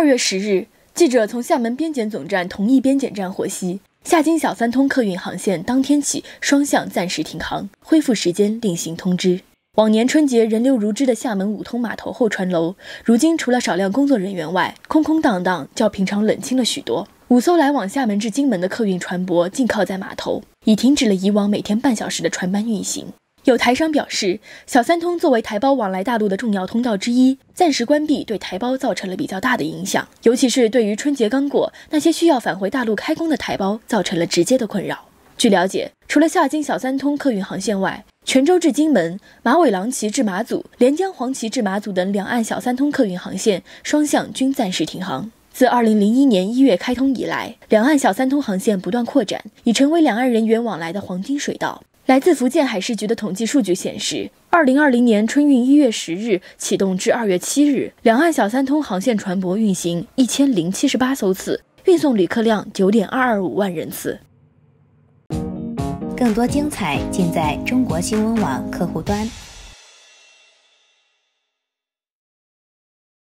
二月十日，记者从厦门边检总站同一边检站获悉，厦金小三通客运航线当天起双向暂时停航，恢复时间另行通知。往年春节人流如织的厦门五通码头候船楼，如今除了少量工作人员外，空空荡荡，较平常冷清了许多。五艘来往厦门至金门的客运船舶停靠在码头，已停止了以往每天半小时的船班运行。有台商表示，小三通作为台胞往来大陆的重要通道之一，暂时关闭对台胞造成了比较大的影响，尤其是对于春节刚过那些需要返回大陆开工的台胞造成了直接的困扰。据了解，除了下金小三通客运航线外，泉州至荆门、马尾琅旗至马祖、连江黄岐至马祖等两岸小三通客运航线双向均暂时停航。自2001年1月开通以来，两岸小三通航线不断扩展，已成为两岸人员往来的黄金水道。来自福建海事局的统计数据显示，二零二零年春运一月十日启动至二月七日，两岸小三通航线船舶运行一千零七十八艘次，运送旅客量九点二二五万人次。更多精彩尽在中国新闻网客户端。